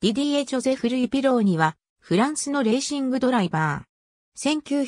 ディディエ・ジョゼフ・ルイ・ピローニは、フランスのレーシングドライバー。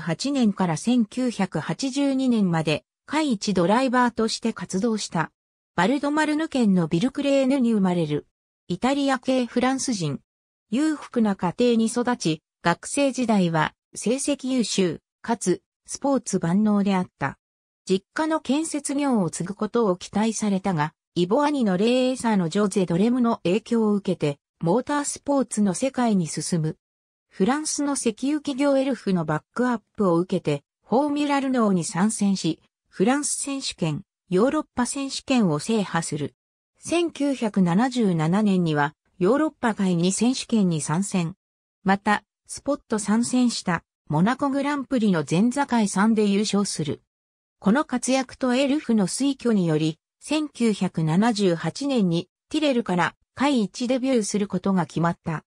1978年から1982年まで、会一ドライバーとして活動した。バルドマルヌ県のビルクレーヌに生まれる。イタリア系フランス人。裕福な家庭に育ち、学生時代は成績優秀、かつスポーツ万能であった。実家の建設業を継ぐことを期待されたが、イボ兄のレーサーのジョゼ・ドレムの影響を受けて、モータースポーツの世界に進む。フランスの石油企業エルフのバックアップを受けて、フォーミュラルノーに参戦し、フランス選手権、ヨーロッパ選手権を制覇する。1977年には、ヨーロッパ会に選手権に参戦。また、スポット参戦した、モナコグランプリの前座会3で優勝する。この活躍とエルフの推挙により、1978年にティレルから会一デビューすることが決まった。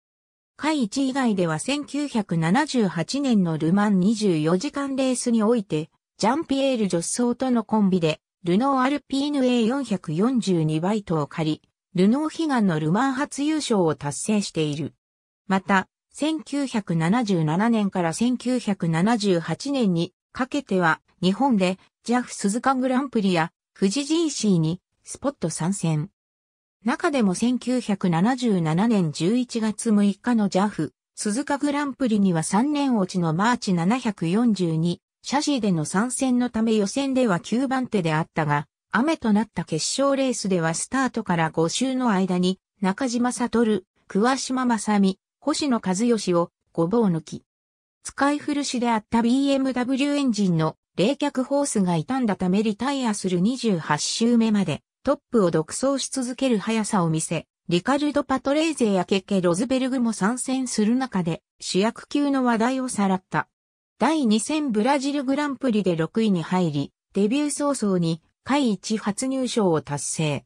会一以外では1978年のルマン24時間レースにおいて、ジャンピエール女装とのコンビで、ルノーアルピーヌ A442 バイトを借り、ルノー悲願のルマン初優勝を達成している。また、1977年から1978年にかけては、日本でジャフ鈴鹿グランプリや富士 GC にスポット参戦。中でも1977年11月6日の JAF 鈴鹿グランプリには3年落ちのマーチ742、シャシーでの参戦のため予選では9番手であったが、雨となった決勝レースではスタートから5周の間に、中島悟、桑島正美、星野和義をごぼう抜き。使い古しであった BMW エンジンの冷却ホースが傷んだためリタイアする28周目までトップを独走し続ける速さを見せ、リカルド・パトレーゼやケケ・ロズベルグも参戦する中で主役級の話題をさらった。第2戦ブラジルグランプリで6位に入り、デビュー早々に回一1初入賞を達成。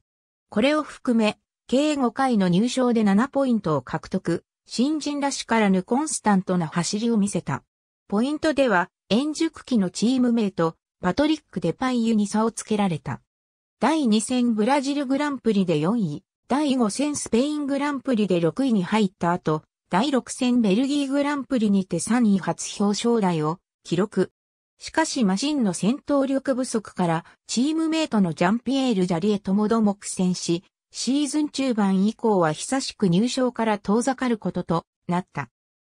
これを含め、計5回の入賞で7ポイントを獲得、新人らしからぬコンスタントな走りを見せた。ポイントでは、円熟期のチームメイト、パトリック・デパイユに差をつけられた。第2戦ブラジルグランプリで4位、第5戦スペイングランプリで6位に入った後、第6戦ベルギーグランプリにて3位初表彰台を記録。しかしマシンの戦闘力不足からチームメイトのジャンピエール・ジャリエともども苦戦し、シーズン中盤以降は久しく入賞から遠ざかることとなった。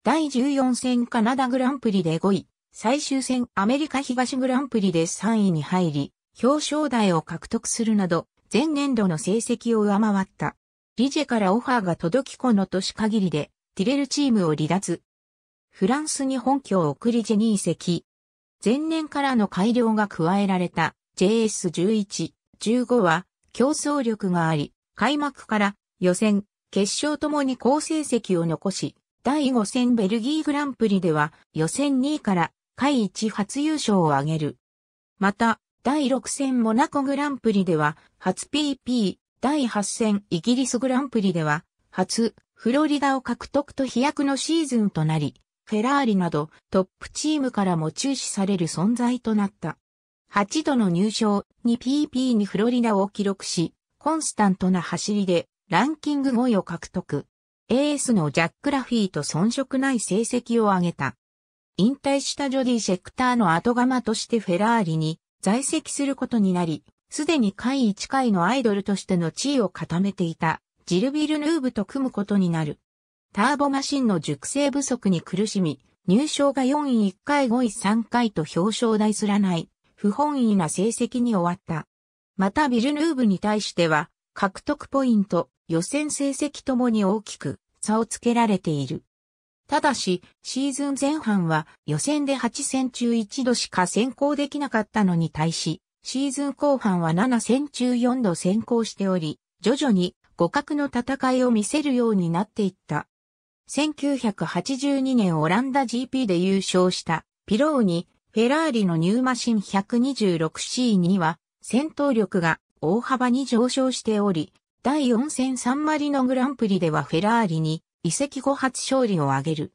第14戦カナダグランプリで5位、最終戦アメリカ東グランプリで3位に入り、表彰台を獲得するなど、前年度の成績を上回った。リジェからオファーが届きこの年限りで、ティレルチームを離脱。フランスに本拠を送りジェに移籍。前年からの改良が加えられた JS11、15は競争力があり、開幕から予選、決勝ともに好成績を残し、第5戦ベルギーグランプリでは予選2位から第1初優勝を挙げる。また、第6戦モナコグランプリでは、初 PP、第8戦イギリスグランプリでは、初、フロリダを獲得と飛躍のシーズンとなり、フェラーリなどトップチームからも注視される存在となった。8度の入賞に PP にフロリダを記録し、コンスタントな走りでランキング5位を獲得。エースのジャック・ラフィーと遜色ない成績を上げた。引退したジョディ・シェクターの後釜としてフェラーリに在籍することになり、すでに下位会回のアイドルとしての地位を固めていたジル・ビル・ヌーブと組むことになる。ターボマシンの熟成不足に苦しみ、入賞が4位1回5位3回と表彰台すらない、不本意な成績に終わった。またビルヌーブに対しては、獲得ポイント、予選成績ともに大きく差をつけられている。ただし、シーズン前半は予選で8戦中1度しか先行できなかったのに対し、シーズン後半は7戦中4度先行しており、徐々に互角の戦いを見せるようになっていった。1982年オランダ GP で優勝したピローにフェラーリのニューマシン 126C には戦闘力が大幅に上昇しており、第4戦サンマリノグランプリではフェラーリに移籍後初勝利を挙げる。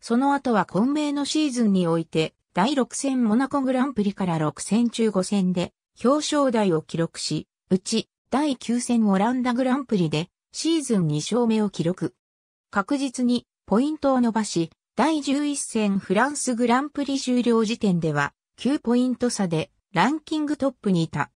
その後は混迷のシーズンにおいて、第6戦モナコグランプリから6戦中5戦で表彰台を記録し、うち第9戦オランダグランプリでシーズン2勝目を記録。確実にポイントを伸ばし、第11戦フランスグランプリ終了時点では9ポイント差でランキングトップにいた。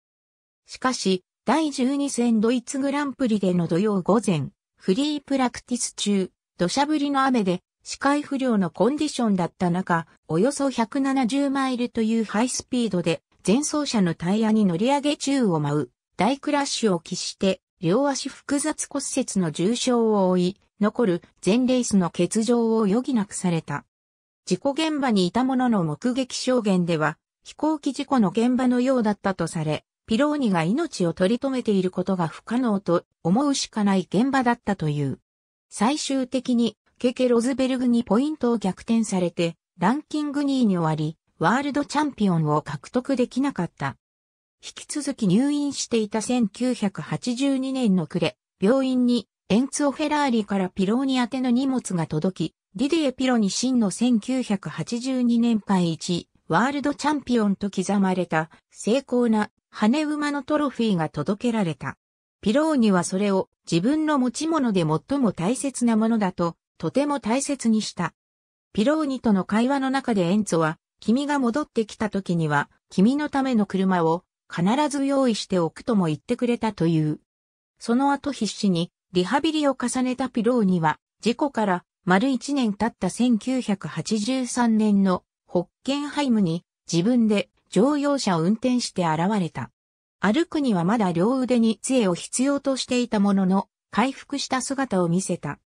しかし、第12戦ドイツグランプリでの土曜午前、フリープラクティス中、土砂降りの雨で視界不良のコンディションだった中、およそ170マイルというハイスピードで前走車のタイヤに乗り上げ宙を舞う大クラッシュを喫して両足複雑骨折の重傷を負い、残る全レースの欠場を余儀なくされた。事故現場にいた者の目撃証言では、飛行機事故の現場のようだったとされ、ピローニが命を取り留めていることが不可能と思うしかない現場だったという。最終的にケケ・ロズベルグにポイントを逆転されて、ランキング2位に終わり、ワールドチャンピオンを獲得できなかった。引き続き入院していた1982年の暮れ、病院にエンツォ・フェラーリからピローニ宛ての荷物が届き、ディディエ・ピロに真の1982年イ1、ワールドチャンピオンと刻まれた精巧な羽馬のトロフィーが届けられた。ピローニはそれを自分の持ち物で最も大切なものだと、とても大切にした。ピローニとの会話の中でエンツは、君が戻ってきた時には、君のための車を必ず用意しておくとも言ってくれたという。その後必死にリハビリを重ねたピローニは、事故から丸一年経った1983年のホッケンハイムに自分で乗用車を運転して現れた。歩くにはまだ両腕に杖を必要としていたものの、回復した姿を見せた。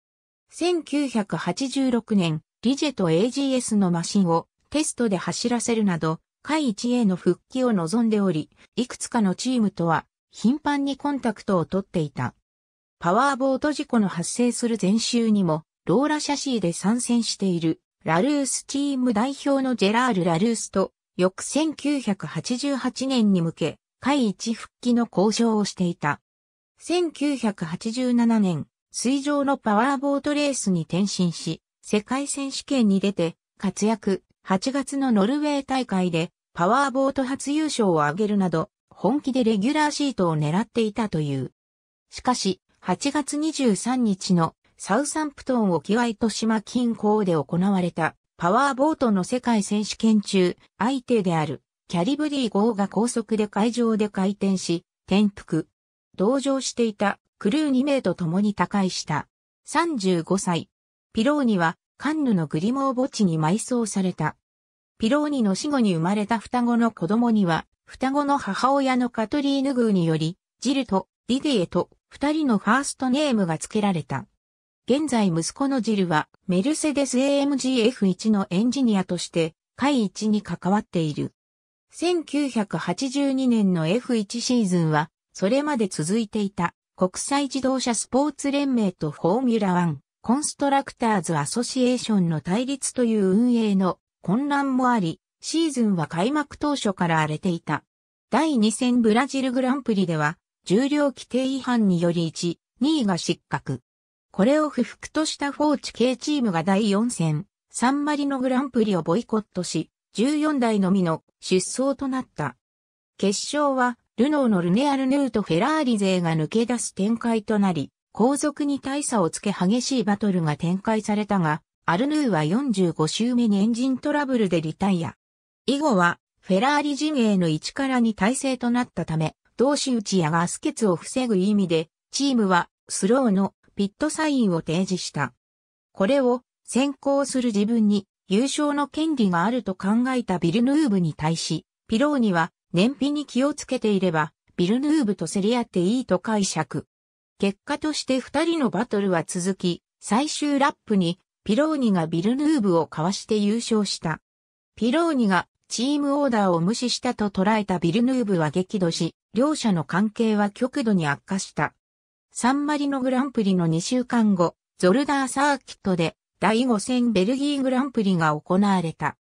1986年、リジェと AGS のマシンをテストで走らせるなど、会一への復帰を望んでおり、いくつかのチームとは頻繁にコンタクトを取っていた。パワーボート事故の発生する前週にも、ローラシャシーで参戦しているラルースチーム代表のジェラール・ラルースと、翌1988年に向け、会一復帰の交渉をしていた。1987年、水上のパワーボートレースに転身し、世界選手権に出て活躍、8月のノルウェー大会でパワーボート初優勝を挙げるなど、本気でレギュラーシートを狙っていたという。しかし、8月23日のサウサンプトン沖合ト島近郊で行われたパワーボートの世界選手権中、相手であるキャリブディ号が高速で海上で回転し、転覆。同乗していたクルー2名と共に他界した。35歳。ピローニはカンヌのグリモー墓地に埋葬された。ピローニの死後に生まれた双子の子供には、双子の母親のカトリーヌ宮により、ジルとディディエと二人のファーストネームが付けられた。現在息子のジルはメルセデス AMG F1 のエンジニアとして会一に関わっている。1982年の F1 シーズンはそれまで続いていた国際自動車スポーツ連盟とフォーミュラワン、コンストラクターズアソシエーションの対立という運営の混乱もあり、シーズンは開幕当初から荒れていた。第2戦ブラジルグランプリでは、重量規定違反により1、2位が失格。これを不服としたフォーチ系チームが第4戦、サンマリノグランプリをボイコットし、14台のみの出走となった。決勝は、ルノーのルネアルヌーとフェラーリ勢が抜け出す展開となり、後続に大差をつけ激しいバトルが展開されたが、アルヌーは45周目にエンジントラブルでリタイア。以後は、フェラーリ陣営の1から2体制となったため、同士打ちやガス欠を防ぐ意味で、チームはスローのピットサインを提示した。これを先行する自分に優勝の権利があると考えたビルヌーブに対し、ピローニは燃費に気をつけていれば、ビルヌーブと競り合っていいと解釈。結果として二人のバトルは続き、最終ラップにピローニがビルヌーブをかわして優勝した。ピローニがチームオーダーを無視したと捉えたビルヌーブは激怒し、両者の関係は極度に悪化した。サンマリノグランプリの2週間後、ゾルダーサーキットで第5戦ベルギーグランプリが行われた。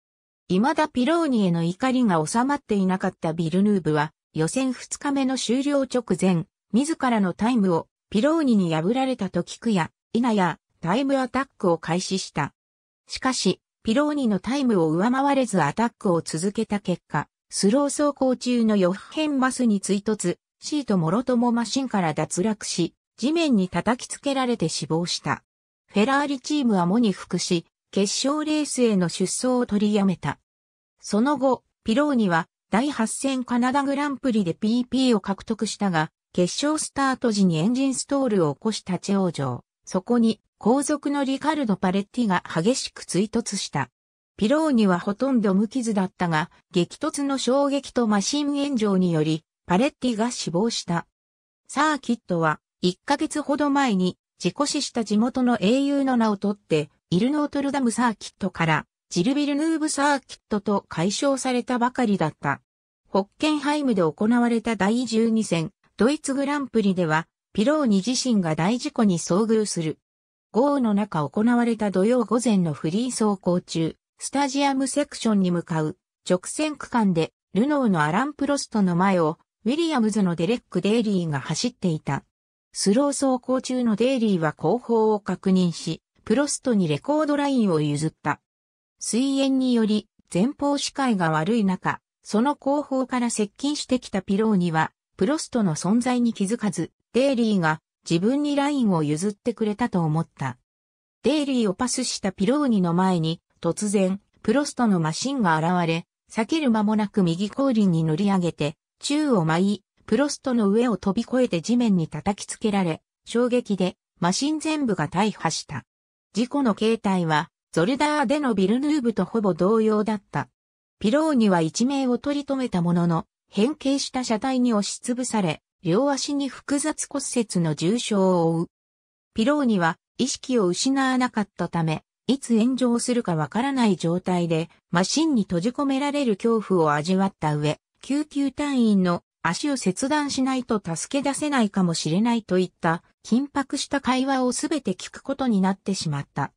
未だピローニへの怒りが収まっていなかったビルヌーブは、予選2日目の終了直前、自らのタイムをピローニに破られたと聞くや、否やタイムアタックを開始した。しかし、ピローニのタイムを上回れずアタックを続けた結果、スロー走行中のヨッヘンバスに追突、シートろともマシンから脱落し、地面に叩きつけられて死亡した。フェラーリチームは喪に服し、決勝レースへの出走を取りやめた。その後、ピローニは第8戦カナダグランプリで PP を獲得したが、決勝スタート時にエンジンストールを起こし立ち往生。そこに後続のリカルド・パレッティが激しく追突した。ピローニはほとんど無傷だったが、激突の衝撃とマシン炎上により、パレッティが死亡した。サーキットは、1ヶ月ほど前に、事故死した地元の英雄の名を取って、イルノートルダムサーキットから、ジルビルヌーブサーキットと解消されたばかりだった。ホッケンハイムで行われた第12戦、ドイツグランプリでは、ピローニ自身が大事故に遭遇する。豪雨の中行われた土曜午前のフリー走行中、スタジアムセクションに向かう直線区間でルノーのアラン・プロストの前をウィリアムズのデレック・デイリーが走っていた。スロー走行中のデイリーは後方を確認し、プロストにレコードラインを譲った。水煙により前方視界が悪い中、その後方から接近してきたピローには、プロストの存在に気づかず、デイリーが自分にラインを譲ってくれたと思った。デイリーをパスしたピローニの前に、突然、プロストのマシンが現れ、避ける間もなく右後輪に乗り上げて、宙を舞い、プロストの上を飛び越えて地面に叩きつけられ、衝撃でマシン全部が大破した。事故の形態は、ゾルダーでのビルヌーブとほぼ同様だった。ピローには一命を取り留めたものの、変形した車体に押しつぶされ、両足に複雑骨折の重傷を負う。ピローには意識を失わなかったため、いつ炎上するかわからない状態で、マシンに閉じ込められる恐怖を味わった上、救急隊員の足を切断しないと助け出せないかもしれないといった緊迫した会話をすべて聞くことになってしまった。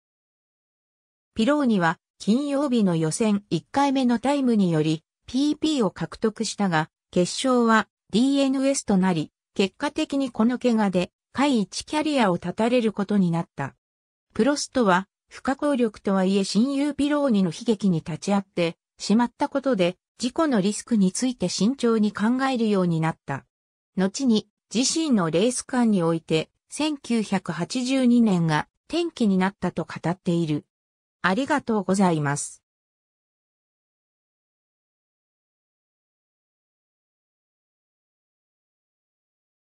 ピローニは金曜日の予選1回目のタイムにより PP を獲得したが、決勝は DNS となり、結果的にこの怪我で、下一キャリアを断たれることになった。プロストは、不可抗力とはいえ親友ピローニの悲劇に立ち会って、しまったことで、事故のリスクについて慎重に考えるようになった。後に自身のレース間において1982年が転機になったと語っている。ありがとうございます。